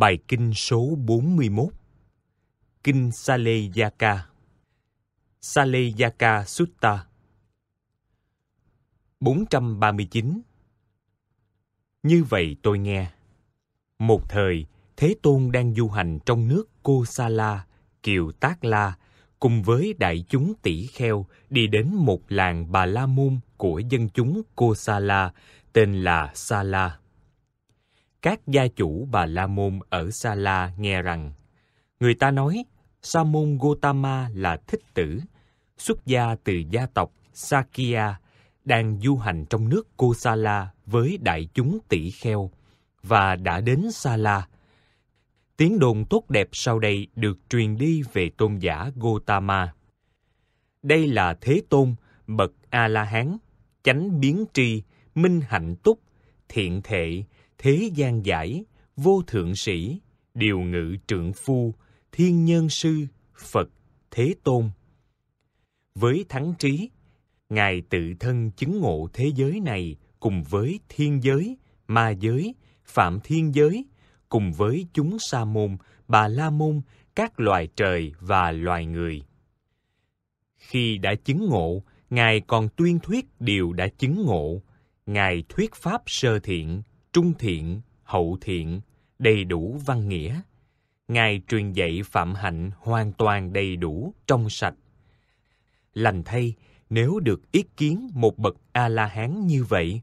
Bài kinh số 41 Kinh Saleyaka Saleyaka Sutta 439 Như vậy tôi nghe Một thời, Thế Tôn đang du hành trong nước la Kiều tát La, cùng với đại chúng tỷ kheo đi đến một làng Bà La Môn của dân chúng la tên là sa la các gia chủ bà La Môn ở Sa La nghe rằng, người ta nói Sa môn Gotama là thích tử, xuất gia từ gia tộc Sakya, đang du hành trong nước Kosala với đại chúng tỷ kheo và đã đến Sa La. Tiếng đồn tốt đẹp sau đây được truyền đi về tôn giả Gotama. Đây là Thế Tôn, bậc A-la-hán, chánh biến tri, minh hạnh túc, thiện thệ, thế gian giải, vô thượng sĩ, điều ngự trượng phu, thiên nhân sư, Phật, Thế Tôn. Với thắng trí, Ngài tự thân chứng ngộ thế giới này cùng với thiên giới, ma giới, phạm thiên giới, cùng với chúng sa môn, bà la môn, các loài trời và loài người. Khi đã chứng ngộ, Ngài còn tuyên thuyết điều đã chứng ngộ. Ngài thuyết pháp sơ thiện, trung thiện, hậu thiện, đầy đủ văn nghĩa. Ngài truyền dạy phạm hạnh hoàn toàn đầy đủ, trong sạch. Lành thay, nếu được ý kiến một bậc A-la-hán như vậy.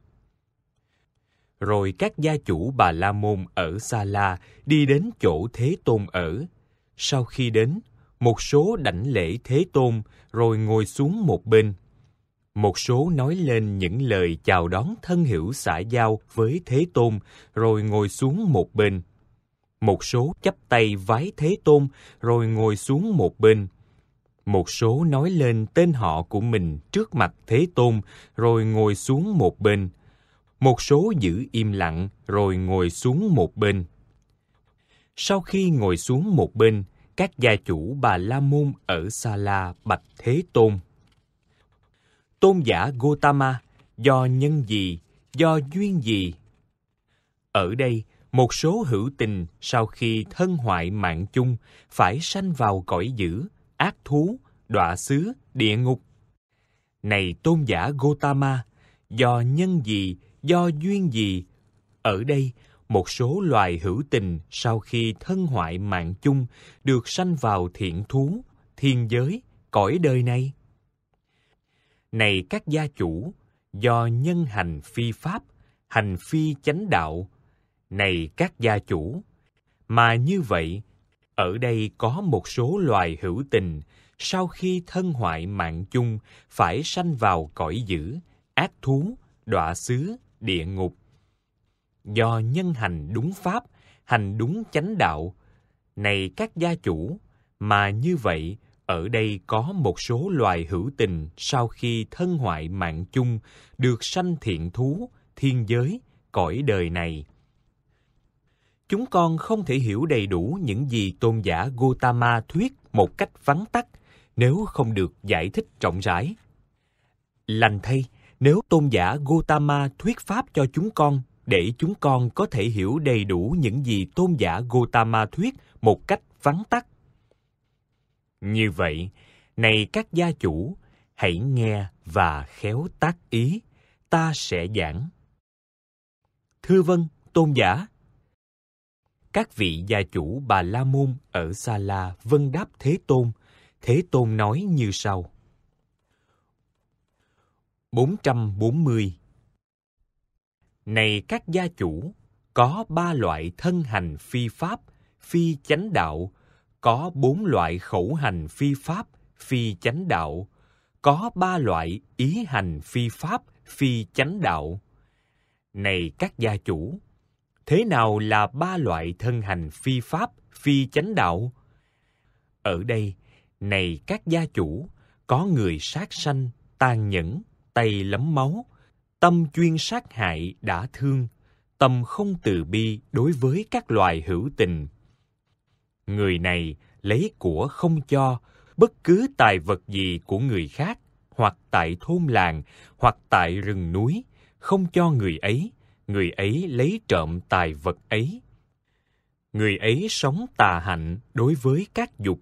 Rồi các gia chủ bà La Môn ở Sa La đi đến chỗ Thế Tôn ở. Sau khi đến, một số đảnh lễ Thế Tôn rồi ngồi xuống một bên một số nói lên những lời chào đón thân hữu xã giao với Thế Tôn rồi ngồi xuống một bên. Một số chắp tay vái Thế Tôn rồi ngồi xuống một bên. Một số nói lên tên họ của mình trước mặt Thế Tôn rồi ngồi xuống một bên. Một số giữ im lặng rồi ngồi xuống một bên. Sau khi ngồi xuống một bên, các gia chủ Bà La Môn ở Sa La bạch Thế Tôn tôn giả Gotama do nhân gì, do duyên gì. Ở đây, một số hữu tình sau khi thân hoại mạng chung phải sanh vào cõi dữ, ác thú, đọa xứ, địa ngục. Này tôn giả Gotama, do nhân gì, do duyên gì, ở đây một số loài hữu tình sau khi thân hoại mạng chung được sanh vào thiện thú, thiên giới, cõi đời này này các gia chủ, do nhân hành phi pháp, hành phi chánh đạo, này các gia chủ, mà như vậy, ở đây có một số loài hữu tình sau khi thân hoại mạng chung phải sanh vào cõi dữ, ác thú, đọa xứ, địa ngục. Do nhân hành đúng pháp, hành đúng chánh đạo, này các gia chủ, mà như vậy ở đây có một số loài hữu tình sau khi thân hoại mạng chung được sanh thiện thú, thiên giới, cõi đời này. Chúng con không thể hiểu đầy đủ những gì tôn giả Gotama thuyết một cách vắn tắt nếu không được giải thích rộng rãi. Lành thay, nếu tôn giả Gotama thuyết pháp cho chúng con để chúng con có thể hiểu đầy đủ những gì tôn giả Gotama thuyết một cách vắn tắt như vậy, này các gia chủ, hãy nghe và khéo tác ý, ta sẽ giảng. Thưa vân tôn giả. Các vị gia chủ Bà La Môn ở Sa La vâng đáp Thế Tôn. Thế Tôn nói như sau. 440 Này các gia chủ, có ba loại thân hành phi pháp, phi chánh đạo có bốn loại khẩu hành phi pháp, phi chánh đạo, có ba loại ý hành phi pháp, phi chánh đạo. Này các gia chủ, thế nào là ba loại thân hành phi pháp, phi chánh đạo? Ở đây, này các gia chủ, có người sát sanh, tàn nhẫn, tay lấm máu, tâm chuyên sát hại đã thương, tâm không từ bi đối với các loài hữu tình người này lấy của không cho bất cứ tài vật gì của người khác hoặc tại thôn làng hoặc tại rừng núi không cho người ấy người ấy lấy trộm tài vật ấy người ấy sống tà hạnh đối với các dục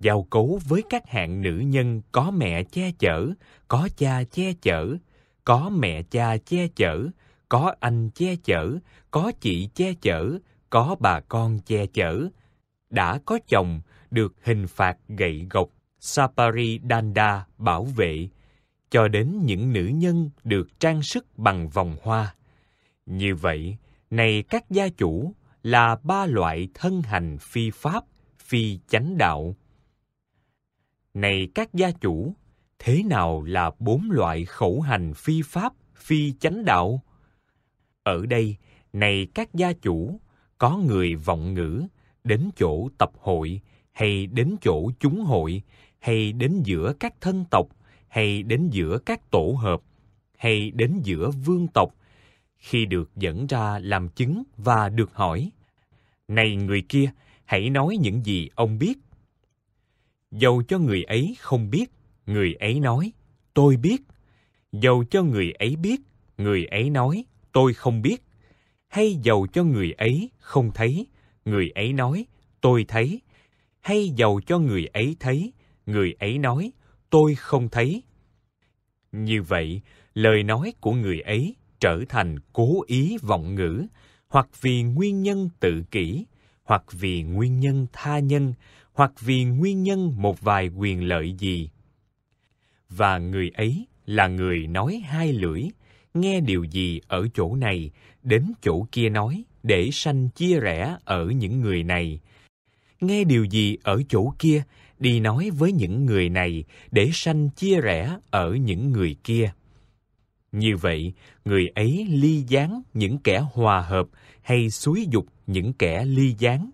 giao cấu với các hạng nữ nhân có mẹ che chở có cha che chở có mẹ cha che chở có anh che chở có chị che chở có bà con che chở đã có chồng được hình phạt gậy gộc Sapari Danda bảo vệ, cho đến những nữ nhân được trang sức bằng vòng hoa. Như vậy, này các gia chủ là ba loại thân hành phi pháp, phi chánh đạo. Này các gia chủ, thế nào là bốn loại khẩu hành phi pháp, phi chánh đạo? Ở đây, này các gia chủ, có người vọng ngữ, đến chỗ tập hội hay đến chỗ chúng hội hay đến giữa các thân tộc hay đến giữa các tổ hợp hay đến giữa vương tộc khi được dẫn ra làm chứng và được hỏi này người kia hãy nói những gì ông biết dầu cho người ấy không biết người ấy nói tôi biết dầu cho người ấy biết người ấy nói tôi không biết hay dầu cho người ấy không thấy người ấy nói, tôi thấy. Hay giàu cho người ấy thấy, người ấy nói, tôi không thấy. Như vậy, lời nói của người ấy trở thành cố ý vọng ngữ, hoặc vì nguyên nhân tự kỷ, hoặc vì nguyên nhân tha nhân, hoặc vì nguyên nhân một vài quyền lợi gì. Và người ấy là người nói hai lưỡi, nghe điều gì ở chỗ này, đến chỗ kia nói, để sanh chia rẽ ở những người này. Nghe điều gì ở chỗ kia, đi nói với những người này để sanh chia rẽ ở những người kia. Như vậy, người ấy ly gián những kẻ hòa hợp hay xúi dục những kẻ ly gián,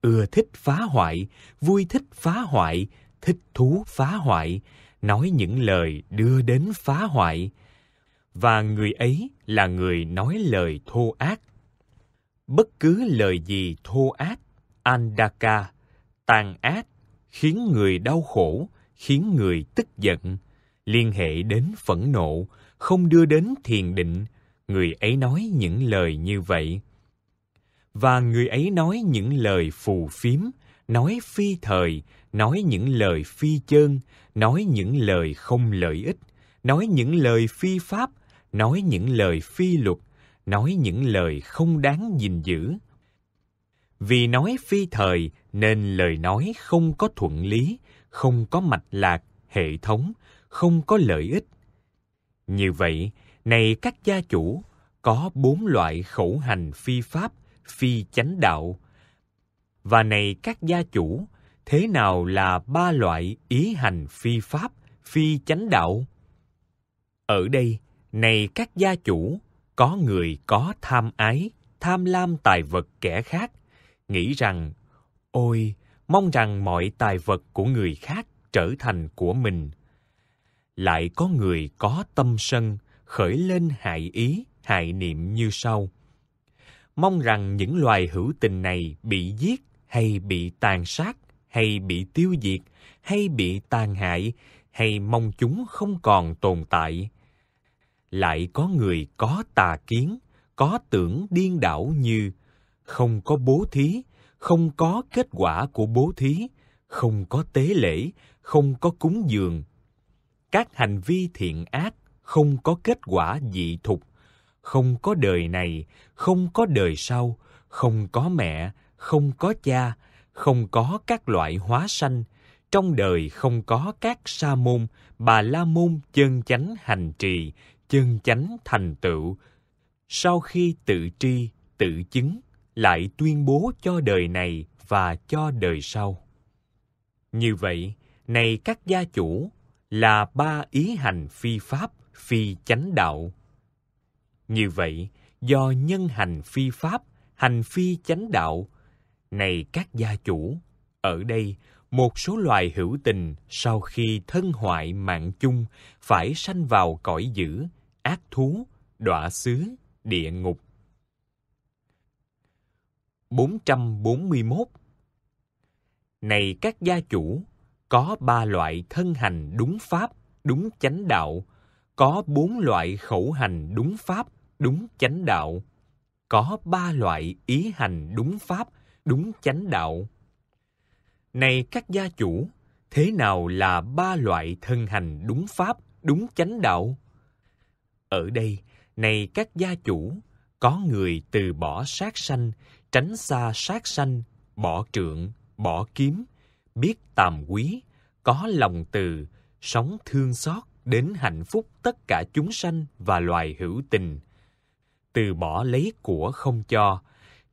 ưa thích phá hoại, vui thích phá hoại, thích thú phá hoại, nói những lời đưa đến phá hoại. Và người ấy là người nói lời thô ác, bất cứ lời gì thô ác, andaka, tàn ác, khiến người đau khổ, khiến người tức giận, liên hệ đến phẫn nộ, không đưa đến thiền định, người ấy nói những lời như vậy. Và người ấy nói những lời phù phiếm, nói phi thời, nói những lời phi chơn, nói những lời không lợi ích, nói những lời phi pháp, nói những lời phi luật, nói những lời không đáng gìn giữ. Vì nói phi thời nên lời nói không có thuận lý, không có mạch lạc, hệ thống, không có lợi ích. Như vậy, này các gia chủ, có bốn loại khẩu hành phi pháp, phi chánh đạo. Và này các gia chủ, thế nào là ba loại ý hành phi pháp, phi chánh đạo? Ở đây, này các gia chủ, có người có tham ái tham lam tài vật kẻ khác nghĩ rằng ôi mong rằng mọi tài vật của người khác trở thành của mình lại có người có tâm sân khởi lên hại ý hại niệm như sau mong rằng những loài hữu tình này bị giết hay bị tàn sát hay bị tiêu diệt hay bị tàn hại hay mong chúng không còn tồn tại lại có người có tà kiến có tưởng điên đảo như không có bố thí không có kết quả của bố thí không có tế lễ không có cúng dường các hành vi thiện ác không có kết quả dị thục không có đời này không có đời sau không có mẹ không có cha không có các loại hóa sanh trong đời không có các sa môn bà la môn chân chánh hành trì chân chánh thành tựu sau khi tự tri tự chứng lại tuyên bố cho đời này và cho đời sau như vậy này các gia chủ là ba ý hành phi pháp phi chánh đạo như vậy do nhân hành phi pháp hành phi chánh đạo này các gia chủ ở đây một số loài hữu tình sau khi thân hoại mạng chung phải sanh vào cõi dữ, ác thú, đọa xứ, địa ngục. 441 Này các gia chủ, có ba loại thân hành đúng pháp, đúng chánh đạo, có bốn loại khẩu hành đúng pháp, đúng chánh đạo, có ba loại ý hành đúng pháp, đúng chánh đạo này các gia chủ, thế nào là ba loại thân hành đúng pháp, đúng chánh đạo? Ở đây, này các gia chủ, có người từ bỏ sát sanh, tránh xa sát sanh, bỏ trượng, bỏ kiếm, biết tàm quý, có lòng từ, sống thương xót đến hạnh phúc tất cả chúng sanh và loài hữu tình. Từ bỏ lấy của không cho,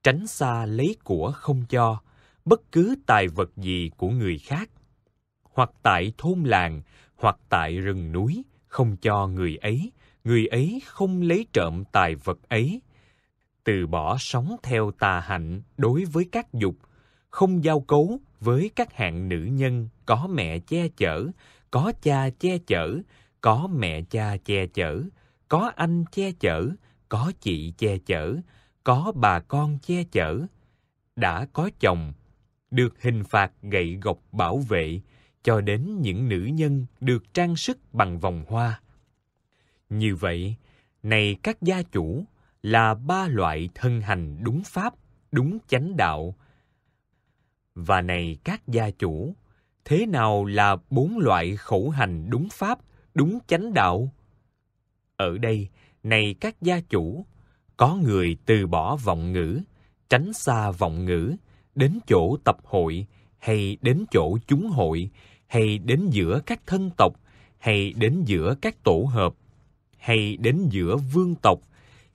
tránh xa lấy của không cho, bất cứ tài vật gì của người khác, hoặc tại thôn làng, hoặc tại rừng núi, không cho người ấy, người ấy không lấy trộm tài vật ấy. Từ bỏ sống theo tà hạnh đối với các dục, không giao cấu với các hạng nữ nhân có mẹ che chở, có cha che chở, có mẹ cha che chở, có anh che chở, có chị che chở, có bà con che chở, đã có chồng được hình phạt gậy gộc bảo vệ cho đến những nữ nhân được trang sức bằng vòng hoa. Như vậy, này các gia chủ là ba loại thân hành đúng pháp, đúng chánh đạo. Và này các gia chủ, thế nào là bốn loại khẩu hành đúng pháp, đúng chánh đạo? Ở đây, này các gia chủ, có người từ bỏ vọng ngữ, tránh xa vọng ngữ, đến chỗ tập hội hay đến chỗ chúng hội hay đến giữa các thân tộc hay đến giữa các tổ hợp hay đến giữa vương tộc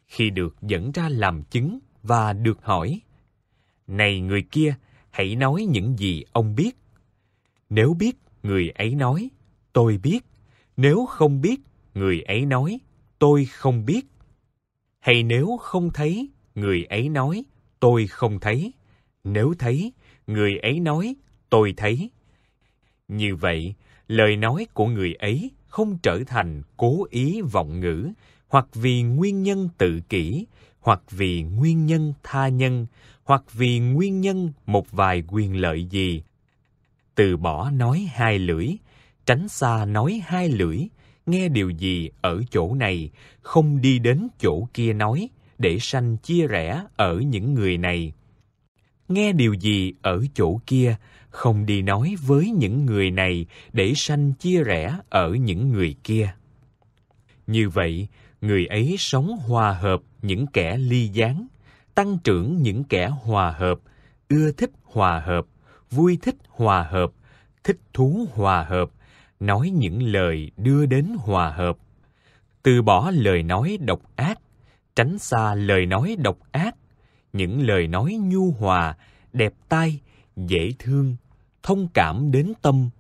khi được dẫn ra làm chứng và được hỏi này người kia hãy nói những gì ông biết nếu biết người ấy nói tôi biết nếu không biết người ấy nói tôi không biết hay nếu không thấy người ấy nói tôi không thấy nếu thấy, người ấy nói, tôi thấy. Như vậy, lời nói của người ấy không trở thành cố ý vọng ngữ hoặc vì nguyên nhân tự kỷ, hoặc vì nguyên nhân tha nhân, hoặc vì nguyên nhân một vài quyền lợi gì. Từ bỏ nói hai lưỡi, tránh xa nói hai lưỡi, nghe điều gì ở chỗ này, không đi đến chỗ kia nói, để sanh chia rẽ ở những người này nghe điều gì ở chỗ kia, không đi nói với những người này để sanh chia rẽ ở những người kia. Như vậy, người ấy sống hòa hợp những kẻ ly gián, tăng trưởng những kẻ hòa hợp, ưa thích hòa hợp, vui thích hòa hợp, thích thú hòa hợp, nói những lời đưa đến hòa hợp. Từ bỏ lời nói độc ác, tránh xa lời nói độc ác, những lời nói nhu hòa, đẹp tai, dễ thương, thông cảm đến tâm,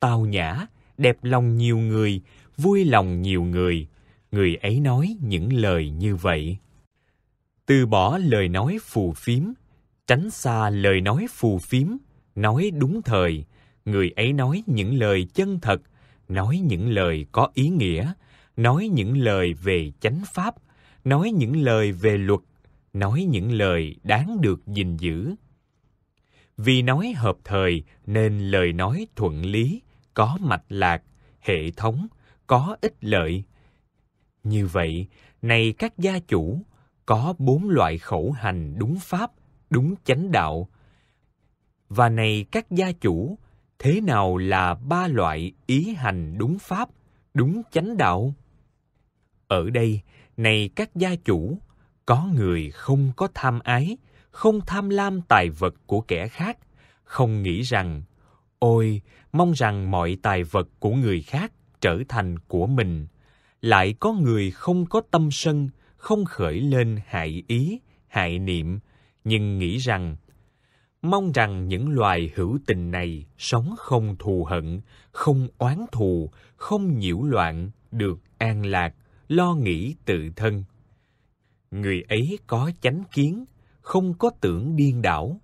tao nhã, đẹp lòng nhiều người, vui lòng nhiều người, người ấy nói những lời như vậy. Từ bỏ lời nói phù phiếm, tránh xa lời nói phù phiếm, nói đúng thời, người ấy nói những lời chân thật, nói những lời có ý nghĩa, nói những lời về chánh pháp, nói những lời về luật, nói những lời đáng được gìn giữ. Vì nói hợp thời nên lời nói thuận lý, có mạch lạc, hệ thống, có ích lợi. Như vậy, này các gia chủ, có bốn loại khẩu hành đúng pháp, đúng chánh đạo. Và này các gia chủ, thế nào là ba loại ý hành đúng pháp, đúng chánh đạo? Ở đây, này các gia chủ, có người không có tham ái không tham lam tài vật của kẻ khác không nghĩ rằng ôi mong rằng mọi tài vật của người khác trở thành của mình lại có người không có tâm sân không khởi lên hại ý hại niệm nhưng nghĩ rằng mong rằng những loài hữu tình này sống không thù hận không oán thù không nhiễu loạn được an lạc lo nghĩ tự thân người ấy có chánh kiến không có tưởng điên đảo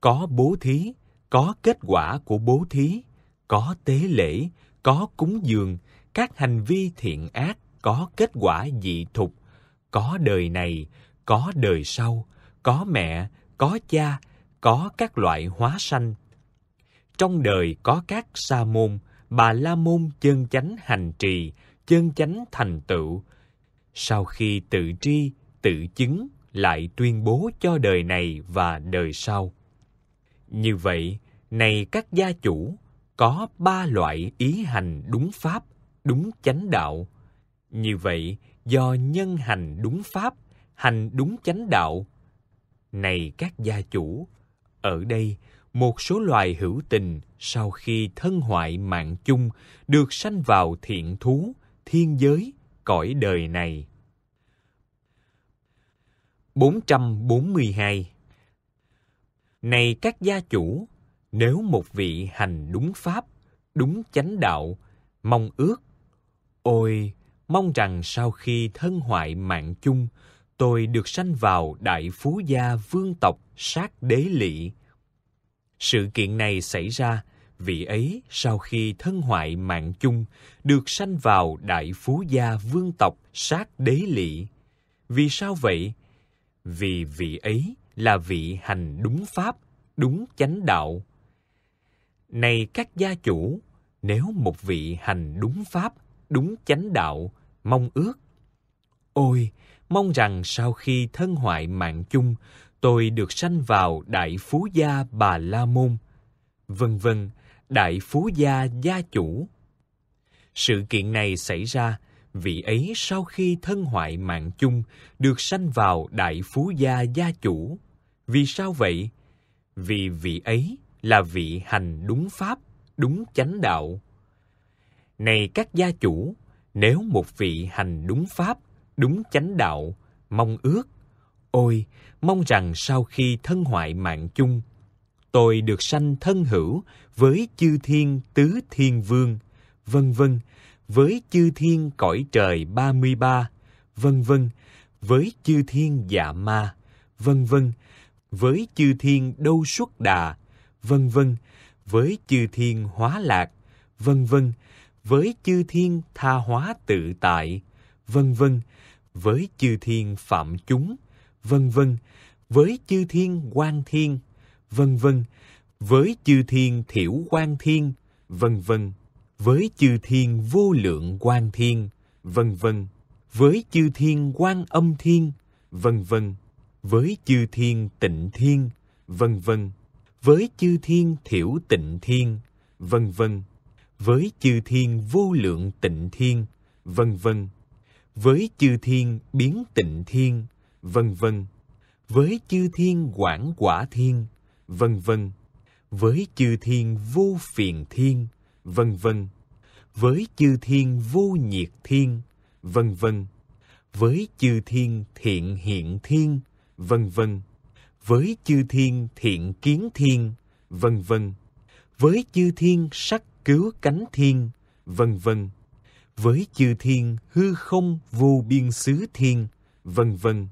có bố thí có kết quả của bố thí có tế lễ có cúng dường các hành vi thiện ác có kết quả dị thục có đời này có đời sau có mẹ có cha có các loại hóa sanh trong đời có các sa môn bà la môn chân chánh hành trì chân chánh thành tựu sau khi tự tri tự chứng lại tuyên bố cho đời này và đời sau. Như vậy, này các gia chủ, có ba loại ý hành đúng pháp, đúng chánh đạo. Như vậy, do nhân hành đúng pháp, hành đúng chánh đạo. Này các gia chủ, ở đây một số loài hữu tình sau khi thân hoại mạng chung được sanh vào thiện thú, thiên giới, cõi đời này. 442 Này các gia chủ, nếu một vị hành đúng pháp, đúng chánh đạo, mong ước, ôi, mong rằng sau khi thân hoại mạng chung, tôi được sanh vào đại phú gia vương tộc sát đế lỵ. Sự kiện này xảy ra, vị ấy sau khi thân hoại mạng chung, được sanh vào đại phú gia vương tộc sát đế lỵ. Vì sao vậy? vì vị ấy là vị hành đúng pháp, đúng chánh đạo. Này các gia chủ, nếu một vị hành đúng pháp, đúng chánh đạo, mong ước. Ôi, mong rằng sau khi thân hoại mạng chung, tôi được sanh vào đại phú gia bà la môn vân vân đại phú gia gia chủ sự kiện này xảy ra vị ấy sau khi thân hoại mạng chung được sanh vào đại phú gia gia chủ. Vì sao vậy? Vì vị ấy là vị hành đúng pháp, đúng chánh đạo. Này các gia chủ, nếu một vị hành đúng pháp, đúng chánh đạo, mong ước, ôi, mong rằng sau khi thân hoại mạng chung, tôi được sanh thân hữu với chư thiên tứ thiên vương, vân vân, với chư thiên cõi trời 33, vân vân, với chư thiên dạ ma, vân vân, với chư thiên đâu xuất đà, vân vân, với chư thiên hóa lạc, vân vân, với chư thiên tha hóa tự tại, vân vân, với chư thiên phạm chúng, vân vân, với chư thiên quan thiên, vân vân, với chư thiên thiểu quan thiên, vân vân với chư thiên vô lượng quan thiên, vân vân, với chư thiên quan âm thiên, vân vân, với chư thiên tịnh thiên, vân vân, với chư thiên thiểu tịnh thiên, vân vân, với chư thiên vô lượng tịnh thiên, vân vân, với chư thiên biến tịnh thiên, vân vân, với chư thiên quảng quả thiên, vân vân, với chư thiên vô phiền thiên, vân vân với chư thiên vô nhiệt thiên, vân vân, với chư thiên thiện hiện thiên, vân vân, với chư thiên thiện kiến thiên, vân vân, với chư thiên sắc cứu cánh thiên, vân vân, với chư thiên hư không vô biên xứ thiên, vân vân,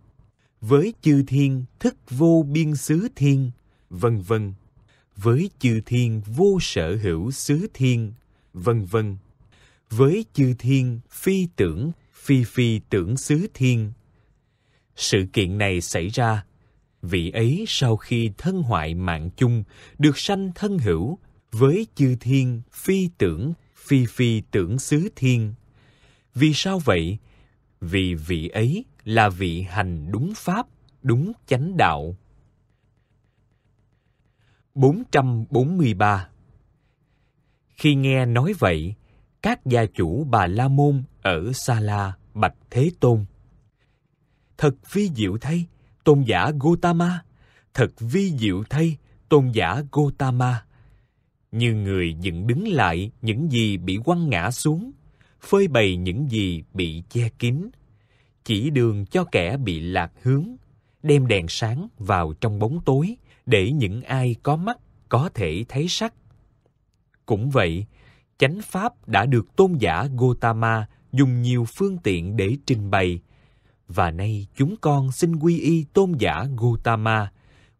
với chư thiên thức vô biên xứ thiên, vân vân, với chư thiên vô sở hữu xứ thiên, vân vân với chư thiên phi tưởng phi phi tưởng xứ thiên sự kiện này xảy ra vị ấy sau khi thân hoại mạng chung được sanh thân hữu với chư thiên phi tưởng phi phi tưởng xứ thiên vì sao vậy vì vị ấy là vị hành đúng pháp đúng chánh đạo 443 Khi nghe nói vậy, các gia chủ Bà La Môn ở Sa La bạch Thế Tôn. Thật vi diệu thay, tôn giả Gotama, thật vi diệu thay, tôn giả Gotama. Như người dựng đứng lại những gì bị quăng ngã xuống, phơi bày những gì bị che kín, chỉ đường cho kẻ bị lạc hướng, đem đèn sáng vào trong bóng tối để những ai có mắt có thể thấy sắc. Cũng vậy, chánh pháp đã được tôn giả Gotama dùng nhiều phương tiện để trình bày. Và nay chúng con xin quy y tôn giả Gotama,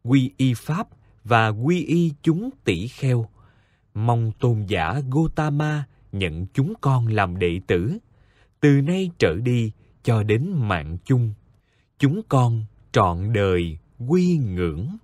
quy y pháp và quy y chúng tỷ kheo. Mong tôn giả Gotama nhận chúng con làm đệ tử. Từ nay trở đi cho đến mạng chung, chúng con trọn đời quy ngưỡng.